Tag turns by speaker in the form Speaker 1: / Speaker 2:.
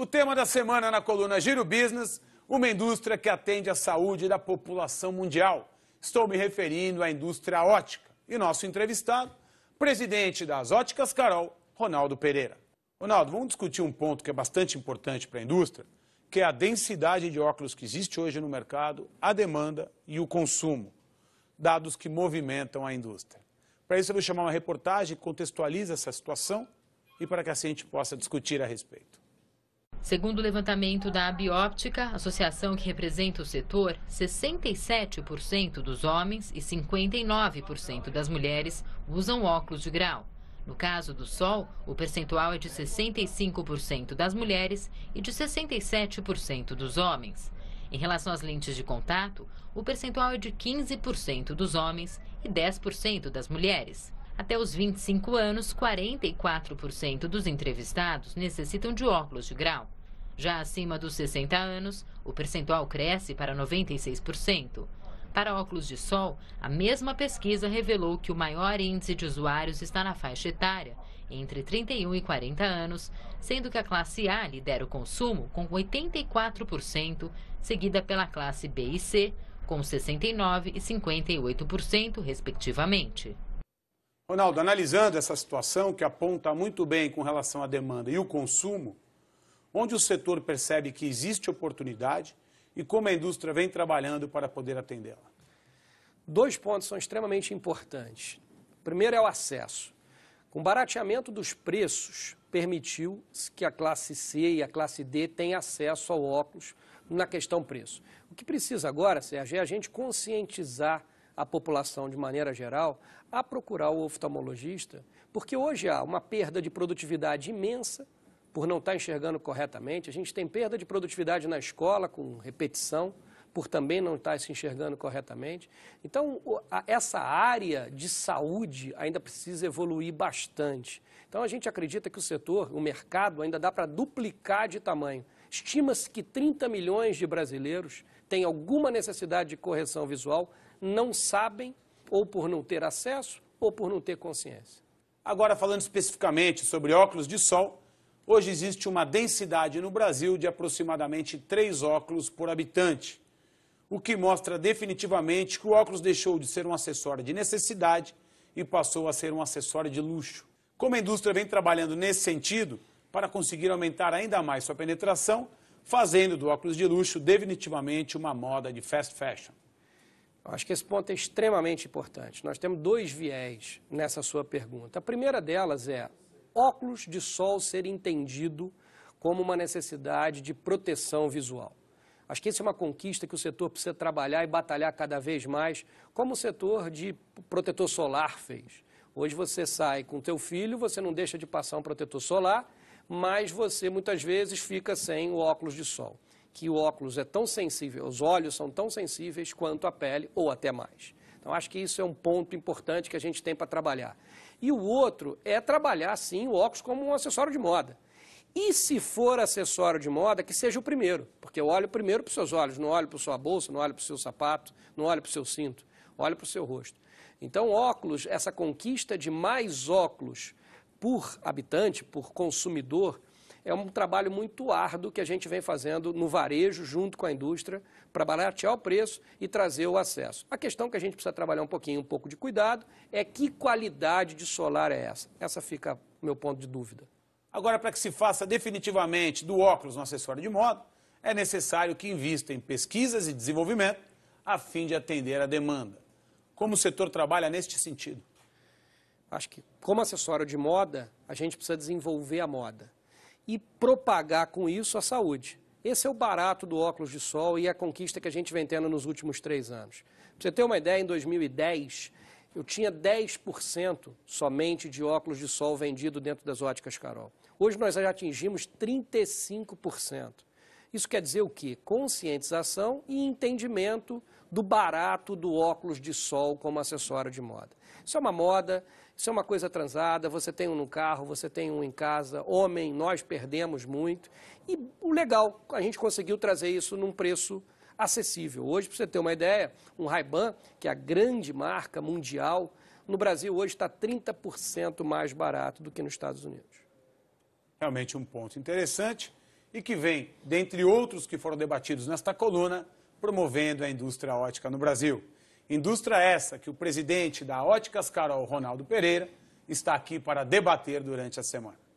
Speaker 1: O tema da semana na coluna Giro Business, uma indústria que atende à saúde da população mundial. Estou me referindo à indústria ótica. E nosso entrevistado, presidente das Óticas Carol, Ronaldo Pereira. Ronaldo, vamos discutir um ponto que é bastante importante para a indústria, que é a densidade de óculos que existe hoje no mercado, a demanda e o consumo, dados que movimentam a indústria. Para isso, eu vou chamar uma reportagem que contextualiza essa situação e para que assim a gente possa discutir a respeito.
Speaker 2: Segundo o levantamento da Abióptica, associação que representa o setor, 67% dos homens e 59% das mulheres usam óculos de grau. No caso do sol, o percentual é de 65% das mulheres e de 67% dos homens. Em relação às lentes de contato, o percentual é de 15% dos homens e 10% das mulheres. Até os 25 anos, 44% dos entrevistados necessitam de óculos de grau. Já acima dos 60 anos, o percentual cresce para 96%. Para óculos de sol, a mesma pesquisa revelou que o maior índice de usuários está na faixa etária, entre 31 e 40 anos, sendo que a classe A lidera o consumo com 84%, seguida pela classe B e C, com 69% e 58%, respectivamente.
Speaker 1: Ronaldo, analisando essa situação que aponta muito bem com relação à demanda e o consumo, onde o setor percebe que existe oportunidade e como a indústria
Speaker 3: vem trabalhando para poder atendê-la? Dois pontos são extremamente importantes. O primeiro é o acesso. Com o barateamento dos preços, permitiu que a classe C e a classe D tenham acesso ao óculos na questão preço. O que precisa agora, Sérgio, é a gente conscientizar a população de maneira geral a procurar o oftalmologista, porque hoje há uma perda de produtividade imensa por não estar tá enxergando corretamente, a gente tem perda de produtividade na escola com repetição, por também não estar tá se enxergando corretamente. Então, essa área de saúde ainda precisa evoluir bastante. Então, a gente acredita que o setor, o mercado, ainda dá para duplicar de tamanho. Estima-se que 30 milhões de brasileiros têm alguma necessidade de correção visual, não sabem, ou por não ter acesso, ou por não ter consciência.
Speaker 1: Agora, falando especificamente sobre óculos de sol, Hoje existe uma densidade no Brasil de aproximadamente 3 óculos por habitante, o que mostra definitivamente que o óculos deixou de ser um acessório de necessidade e passou a ser um acessório de luxo. Como a indústria vem trabalhando nesse sentido, para conseguir aumentar ainda mais sua penetração, fazendo do óculos de luxo definitivamente uma
Speaker 3: moda de fast fashion. Acho que esse ponto é extremamente importante. Nós temos dois viés nessa sua pergunta. A primeira delas é óculos de sol ser entendido como uma necessidade de proteção visual. Acho que essa é uma conquista que o setor precisa trabalhar e batalhar cada vez mais, como o setor de protetor solar fez. Hoje você sai com teu filho, você não deixa de passar um protetor solar, mas você muitas vezes fica sem o óculos de sol. Que o óculos é tão sensível, os olhos são tão sensíveis quanto a pele ou até mais. Então, acho que isso é um ponto importante que a gente tem para trabalhar. E o outro é trabalhar, sim, o óculos como um acessório de moda. E se for acessório de moda, que seja o primeiro, porque eu olho primeiro para os seus olhos, não olho para a sua bolsa, não olho para o seu sapato, não olho para o seu cinto, olho para o seu rosto. Então, óculos, essa conquista de mais óculos por habitante, por consumidor, é um trabalho muito árduo que a gente vem fazendo no varejo, junto com a indústria, para baratear o preço e trazer o acesso. A questão que a gente precisa trabalhar um pouquinho, um pouco de cuidado, é que qualidade de solar é essa? Essa fica meu ponto de dúvida. Agora, para que se faça
Speaker 1: definitivamente do óculos um acessório de moda, é necessário que invista em pesquisas e
Speaker 3: desenvolvimento a fim de atender a demanda. Como o setor trabalha neste sentido? Acho que, como acessório de moda, a gente precisa desenvolver a moda e propagar com isso a saúde. Esse é o barato do óculos de sol e a conquista que a gente vem tendo nos últimos três anos. Pra você ter uma ideia, em 2010, eu tinha 10% somente de óculos de sol vendido dentro das óticas Carol. Hoje nós já atingimos 35%. Isso quer dizer o quê? Conscientização e entendimento do barato do óculos de sol como acessório de moda. Isso é uma moda, isso é uma coisa transada, você tem um no carro, você tem um em casa, homem, nós perdemos muito. E o legal, a gente conseguiu trazer isso num preço acessível. Hoje, para você ter uma ideia, um Ray-Ban, que é a grande marca mundial, no Brasil hoje está 30% mais barato do que nos Estados Unidos.
Speaker 1: Realmente um ponto interessante e que vem, dentre outros que foram debatidos nesta coluna, promovendo a indústria ótica no Brasil. Indústria essa que o presidente da Óticas Carol, Ronaldo Pereira, está aqui para debater durante a semana.